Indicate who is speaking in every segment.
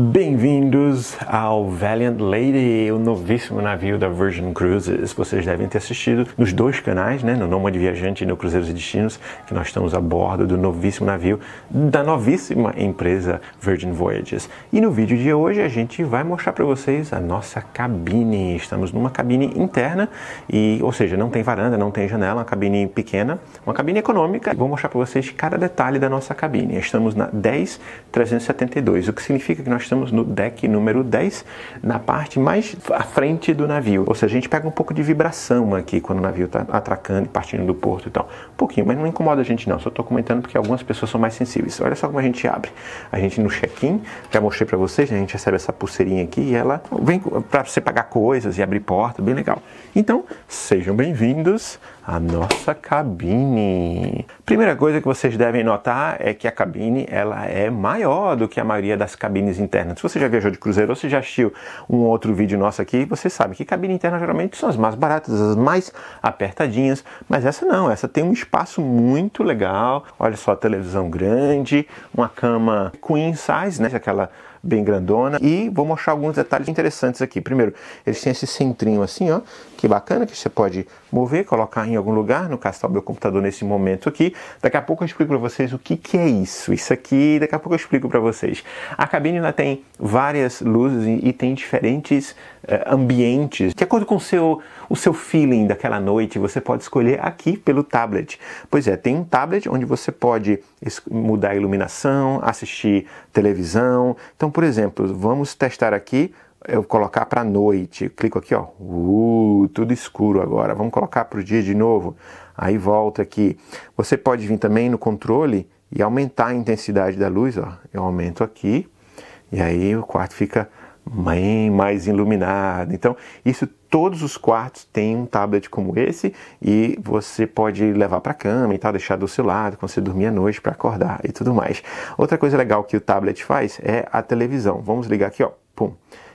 Speaker 1: Bem-vindos ao Valiant Lady, o novíssimo navio da Virgin Cruises. Vocês devem ter assistido nos dois canais, né, no Nômade Viajante e no Cruzeiros e Destinos, que nós estamos a bordo do novíssimo navio da novíssima empresa Virgin Voyages. E no vídeo de hoje a gente vai mostrar para vocês a nossa cabine. Estamos numa cabine interna e, ou seja, não tem varanda, não tem janela, uma cabine pequena, uma cabine econômica. Vou mostrar para vocês cada detalhe da nossa cabine. Estamos na 10372, o que significa que nós estamos no deck número 10, na parte mais à frente do navio. Ou seja, a gente pega um pouco de vibração aqui quando o navio está atracando e partindo do porto e tal. Um pouquinho, mas não incomoda a gente não. Só estou comentando porque algumas pessoas são mais sensíveis. Olha só como a gente abre. A gente no check-in, já mostrei para vocês, né? a gente recebe essa pulseirinha aqui e ela vem para você pagar coisas e abrir porta, bem legal. Então, sejam bem-vindos a nossa cabine. Primeira coisa que vocês devem notar é que a cabine ela é maior do que a maioria das cabines internas. Se você já viajou de cruzeiro ou se já assistiu um outro vídeo nosso aqui, você sabe que cabine interna geralmente são as mais baratas, as mais apertadinhas, mas essa não, essa tem um espaço muito legal. Olha só a televisão grande, uma cama queen size, né, aquela bem grandona. E vou mostrar alguns detalhes interessantes aqui. Primeiro, eles têm esse centrinho assim, ó, que bacana, que você pode mover, colocar em algum lugar. No caso, está o meu computador nesse momento aqui. Daqui a pouco eu explico para vocês o que, que é isso. Isso aqui, daqui a pouco eu explico para vocês. A cabine ela tem várias luzes e, tem diferentes eh, ambientes. De acordo com o seu, o seu feeling daquela noite, você pode escolher aqui pelo tablet. Pois é, tem um tablet onde você pode mudar a iluminação, assistir televisão. Então, por exemplo, vamos testar aqui, eu colocar para noite, clico aqui, ó, uh, tudo escuro agora, vamos colocar para o dia de novo, aí volta aqui. Você pode vir também no controle e aumentar a intensidade da luz, ó, eu aumento aqui, e aí o quarto fica bem mais iluminado. Então, isso todos os quartos têm um tablet como esse e você pode levar para a cama e tal, deixar do seu lado quando você dormir à noite para acordar e tudo mais. Outra coisa legal que o tablet faz é a televisão. Vamos ligar aqui, ó, pum.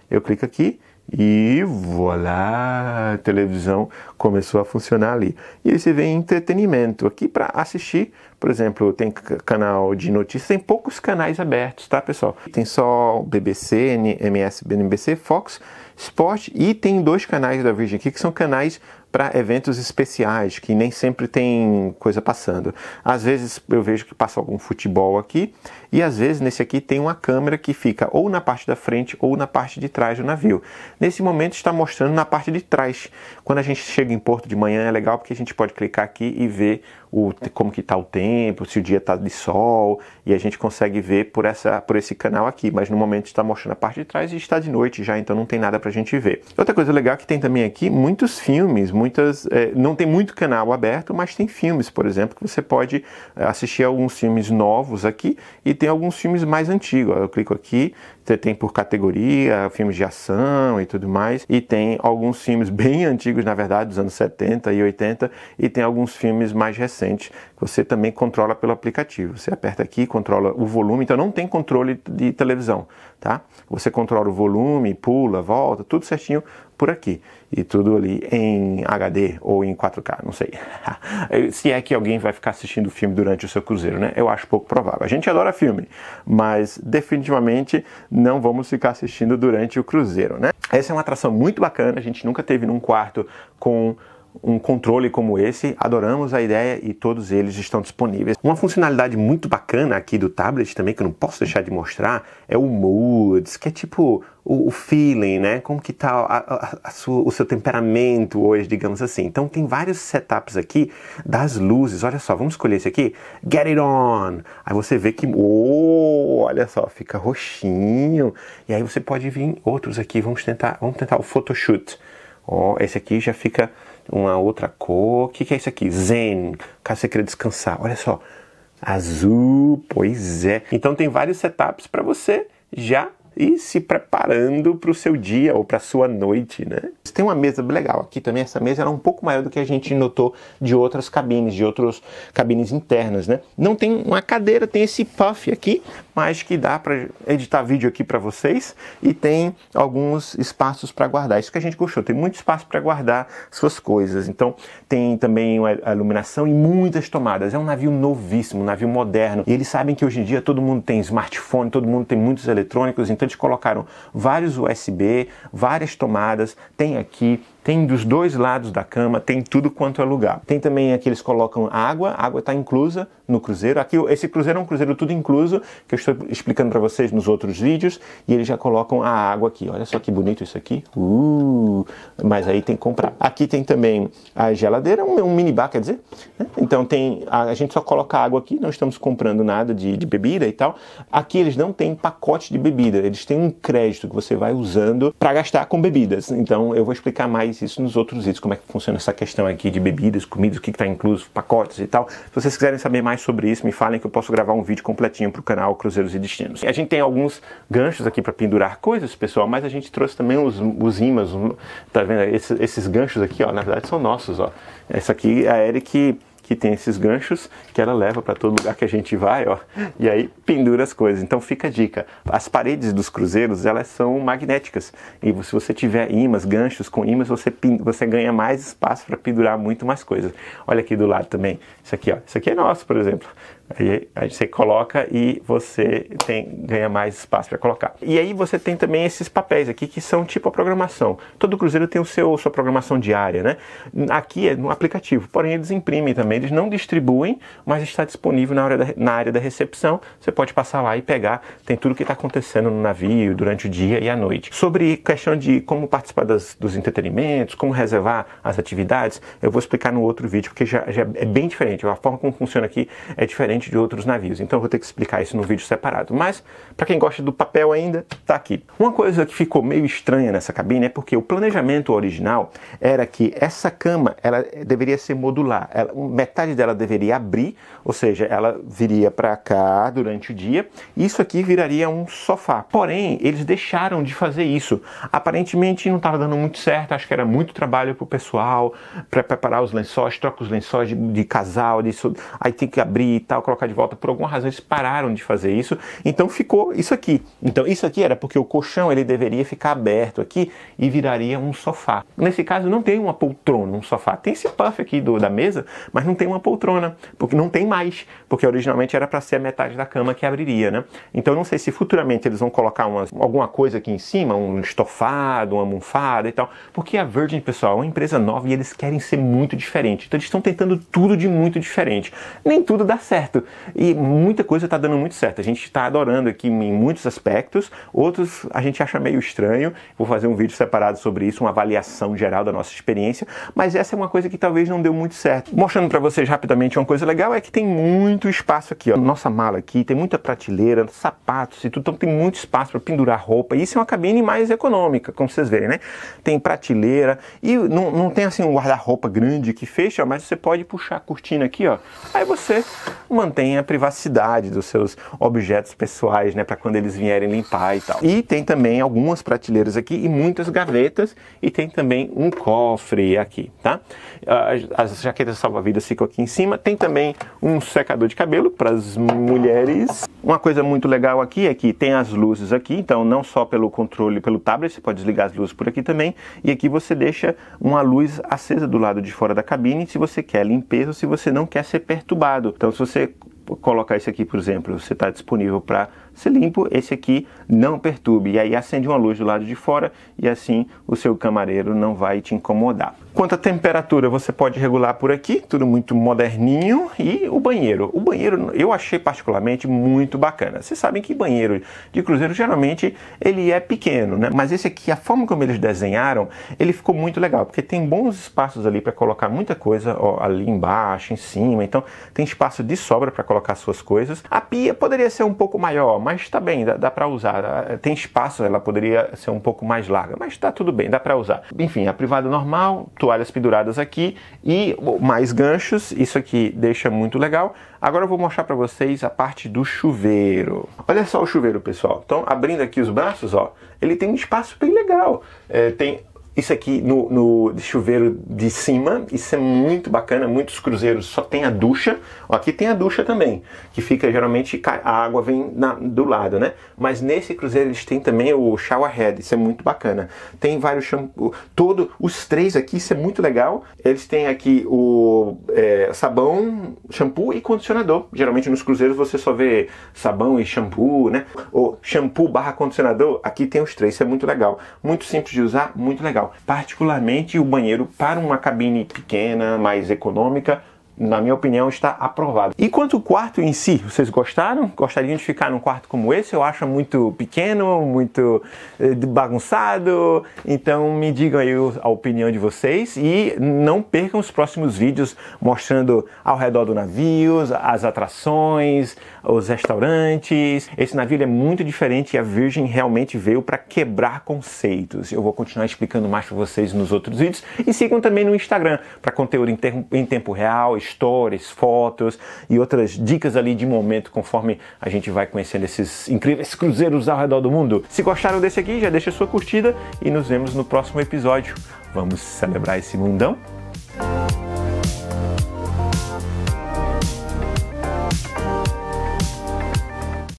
Speaker 1: Eu clico aqui e voilà, a televisão começou a funcionar ali. E aí você vê entretenimento. Aqui para assistir, por exemplo, tem canal de notícias, tem poucos canais abertos, tá pessoal? Tem só BBC, MS, BNBC, Fox, Sport e tem dois canais da Virgin aqui que são canais para eventos especiais, que nem sempre tem coisa passando. Às vezes eu vejo que passa algum futebol aqui, e às vezes nesse aqui tem uma câmera que fica ou na parte da frente ou na parte de trás do navio. Nesse momento está mostrando na parte de trás. Quando a gente chega em Porto de manhã é legal porque a gente pode clicar aqui e ver o, como que está o tempo, se o dia está de sol, e a gente consegue ver por, essa, por esse canal aqui, mas no momento está mostrando a parte de trás e está de noite já, então não tem nada para a gente ver. Outra coisa legal que tem também aqui, muitos filmes, muitas. É, não tem muito canal aberto, mas tem filmes, por exemplo, que você pode é, assistir alguns filmes novos aqui e tem alguns filmes mais antigos. Eu clico aqui você tem por categoria, filmes de ação e tudo mais. E tem alguns filmes bem antigos, na verdade, dos anos 70 e 80. E tem alguns filmes mais recentes que você também controla pelo aplicativo. Você aperta aqui, controla o volume. Então não tem controle de televisão, tá? Você controla o volume, pula, volta, tudo certinho por aqui. E tudo ali em HD ou em 4K, não sei. Se é que alguém vai ficar assistindo o filme durante o seu cruzeiro, né? Eu acho pouco provável. A gente adora filme, mas definitivamente não vamos ficar assistindo durante o cruzeiro, né? Essa é uma atração muito bacana, a gente nunca teve num quarto com um controle como esse, adoramos a ideia e todos eles estão disponíveis. Uma funcionalidade muito bacana aqui do tablet também, que eu não posso deixar de mostrar, é o Moods, que é tipo o, feeling, né? Como que tá a, a, a sua, o seu temperamento hoje, digamos assim. Então tem vários setups aqui das luzes. Olha só, vamos escolher esse aqui. Get it on! Aí você vê que, oh, olha só, fica roxinho. E aí você pode vir outros aqui. Vamos tentar, vamos tentar o photoshoot. Ó, oh, esse aqui já fica uma outra cor. O que, que é isso aqui? Zen, caso você queira descansar. Olha só, azul, pois é. Então tem vários setups para você já ir se preparando para o seu dia ou para a sua noite, né? Tem uma mesa legal aqui também. Essa mesa era é um pouco maior do que a gente notou de outras cabines, de outras cabines internas, né? Não tem uma cadeira, tem esse puff aqui mas que dá para editar vídeo aqui para vocês e tem alguns espaços para guardar. Isso que a gente gostou, tem muito espaço para guardar suas coisas. Então tem também a iluminação e muitas tomadas. É um navio novíssimo, um navio moderno. E eles sabem que hoje em dia todo mundo tem smartphone, todo mundo tem muitos eletrônicos, então eles colocaram vários USB, várias tomadas, tem aqui tem dos dois lados da cama, tem tudo quanto é lugar. Tem também aqui eles colocam água, a água está inclusa no cruzeiro. Aqui esse cruzeiro é um cruzeiro tudo incluso, que eu estou explicando para vocês nos outros vídeos, e eles já colocam a água aqui. Olha só que bonito isso aqui. Uh, mas aí tem que comprar. Aqui tem também a geladeira, um, um mini bar, quer dizer. Né? Então tem a, a, gente só coloca água aqui, não estamos comprando nada de, de bebida e tal. Aqui eles não têm pacote de bebida, eles têm um crédito que você vai usando para gastar com bebidas. Então eu vou explicar mais isso nos outros vídeos como é que funciona essa questão aqui de bebidas, comidas, o que está incluso, pacotes e tal. Se vocês quiserem saber mais sobre isso, me falem que eu posso gravar um vídeo completinho para o canal Cruzeiros e Destinos. A gente tem alguns ganchos aqui para pendurar coisas, pessoal, mas a gente trouxe também os, os ímãs, tá vendo? Esses, esses ganchos aqui, ó, na verdade são nossos, ó. Essa aqui, é a Eric que tem esses ganchos que ela leva para todo lugar que a gente vai, ó, e aí pendura as coisas. Então fica a dica: as paredes dos cruzeiros elas são magnéticas e se você tiver ímãs, ganchos com ímãs, você, você ganha mais espaço para pendurar muito mais coisas. Olha aqui do lado também, isso aqui, ó, isso aqui é nosso, por exemplo. Aí, aí você coloca e você tem, ganha mais espaço para colocar. E aí você tem também esses papéis aqui que são tipo a programação. Todo cruzeiro tem o seu sua programação diária, né? Aqui é no aplicativo, porém eles imprimem também eles não distribuem, mas está disponível na, da, na área da recepção. Você pode passar lá e pegar. Tem tudo o que está acontecendo no navio durante o dia e a noite. Sobre questão de como participar das, dos entretenimentos, como reservar as atividades, eu vou explicar no outro vídeo, porque já, já é bem diferente. A forma como funciona aqui é diferente de outros navios. Então eu vou ter que explicar isso no vídeo separado. Mas, para quem gosta do papel ainda, tá aqui. Uma coisa que ficou meio estranha nessa cabine é porque o planejamento original era que essa cama ela deveria ser modular. Ela, um, metade dela deveria abrir, ou seja, ela viria para cá durante o dia. Isso aqui viraria um sofá. Porém, eles deixaram de fazer isso. Aparentemente não estava dando muito certo, acho que era muito trabalho para o pessoal, para preparar os lençóis, troca os lençóis de, de casal, isso. aí tem que abrir e tal, colocar de volta. Por alguma razão eles pararam de fazer isso, então ficou isso aqui. Então isso aqui era porque o colchão ele deveria ficar aberto aqui e viraria um sofá. Nesse caso não tem uma poltrona, um sofá, tem esse puff aqui do, da mesa, mas não tem uma poltrona, porque não tem mais, porque originalmente era para ser a metade da cama que abriria, né? Então não sei se futuramente eles vão colocar uma, alguma coisa aqui em cima, um estofado, uma almofada e tal, porque a Virgin, pessoal, é uma empresa nova e eles querem ser muito diferente. Então eles estão tentando tudo de muito diferente. Nem tudo dá certo e muita coisa está dando muito certo. A gente está adorando aqui em muitos aspectos, outros a gente acha meio estranho. Vou fazer um vídeo separado sobre isso, uma avaliação geral da nossa experiência, mas essa é uma coisa que talvez não deu muito certo. Mostrando pra para vocês rapidamente uma coisa legal é que tem muito espaço aqui, ó. Nossa mala aqui tem muita prateleira, sapatos e tudo, então tem muito espaço para pendurar roupa. Isso é uma cabine mais econômica, como vocês verem, né? Tem prateleira e não, não tem assim um guarda-roupa grande que fecha, mas você pode puxar a cortina aqui, ó. Aí você mantém a privacidade dos seus objetos pessoais, né, para quando eles vierem limpar e tal. E tem também algumas prateleiras aqui e muitas gavetas e tem também um cofre aqui, tá? Ah, as jaquetas salva-vidas ficam aqui em cima. Tem também um secador de cabelo para as mulheres. Uma coisa muito legal aqui é que tem as luzes aqui, então não só pelo controle, pelo tablet, você pode desligar as luzes por aqui também. E aqui você deixa uma luz acesa do lado de fora da cabine se você quer limpeza ou se você não quer ser perturbado. Então se você colocar isso aqui, por exemplo, você está disponível para se limpo, esse aqui não perturbe. E aí acende uma luz do lado de fora e assim o seu camareiro não vai te incomodar. Quanto à temperatura, você pode regular por aqui, tudo muito moderninho. E o banheiro. O banheiro eu achei particularmente muito bacana. Vocês sabem que banheiro de cruzeiro geralmente ele é pequeno, né? Mas esse aqui, a forma como eles desenharam, ele ficou muito legal, porque tem bons espaços ali para colocar muita coisa ó, ali embaixo, em cima. Então tem espaço de sobra para colocar suas coisas. A pia poderia ser um pouco maior, mas está bem, dá, dá para usar. Ah, tem espaço, ela poderia ser um pouco mais larga, mas está tudo bem, dá para usar. Enfim, a privada normal, toalhas penduradas aqui e mais ganchos, isso aqui deixa muito legal. Agora eu vou mostrar para vocês a parte do chuveiro. Olha só o chuveiro, pessoal. Então, abrindo aqui os braços, ó, ele tem um espaço bem legal. É, tem isso aqui no, no chuveiro de cima, isso é muito bacana. Muitos cruzeiros só tem a ducha. Aqui tem a ducha também, que fica geralmente a água vem na, do lado, né? Mas nesse cruzeiro eles têm também o shower head, isso é muito bacana. Tem vários shampoo, todos os três aqui, isso é muito legal. Eles têm aqui o é, sabão, shampoo e condicionador. Geralmente nos cruzeiros você só vê sabão e shampoo, né? O shampoo barra condicionador, aqui tem os três, isso é muito legal. Muito simples de usar, muito legal. Particularmente o banheiro para uma cabine pequena, mais econômica, na minha opinião, está aprovado. E quanto ao quarto em si, vocês gostaram? Gostariam de ficar num quarto como esse? Eu acho muito pequeno, muito eh, bagunçado. Então me digam aí a opinião de vocês e não percam os próximos vídeos mostrando ao redor do navio, as atrações, os restaurantes. Esse navio é muito diferente e a Virgin realmente veio para quebrar conceitos. Eu vou continuar explicando mais para vocês nos outros vídeos e sigam também no Instagram para conteúdo em, em tempo real stories, fotos e outras dicas ali de momento conforme a gente vai conhecendo esses incríveis cruzeiros ao redor do mundo. Se gostaram desse aqui, já deixa sua curtida e nos vemos no próximo episódio. Vamos celebrar esse mundão?